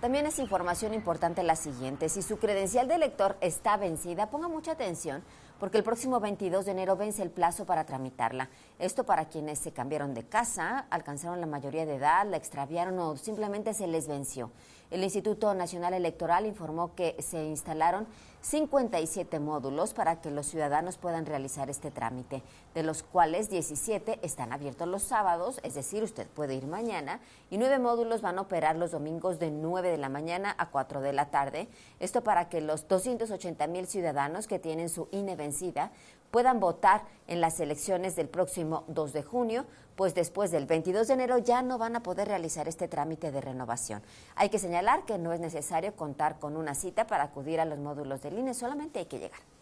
También es información importante la siguiente. Si su credencial de elector está vencida, ponga mucha atención porque el próximo 22 de enero vence el plazo para tramitarla. Esto para quienes se cambiaron de casa, alcanzaron la mayoría de edad, la extraviaron o simplemente se les venció. El Instituto Nacional Electoral informó que se instalaron 57 módulos para que los ciudadanos puedan realizar este trámite, de los cuales 17 están abiertos los sábados, es decir, usted puede ir mañana, y nueve módulos van a operar los domingos de 9 de la mañana a 4 de la tarde. Esto para que los 280 mil ciudadanos que tienen su INE vencida puedan votar en las elecciones del próximo 2 de junio, pues después del 22 de enero ya no van a poder realizar este trámite de renovación. Hay que señalar que no es necesario contar con una cita para acudir a los módulos del INE, solamente hay que llegar.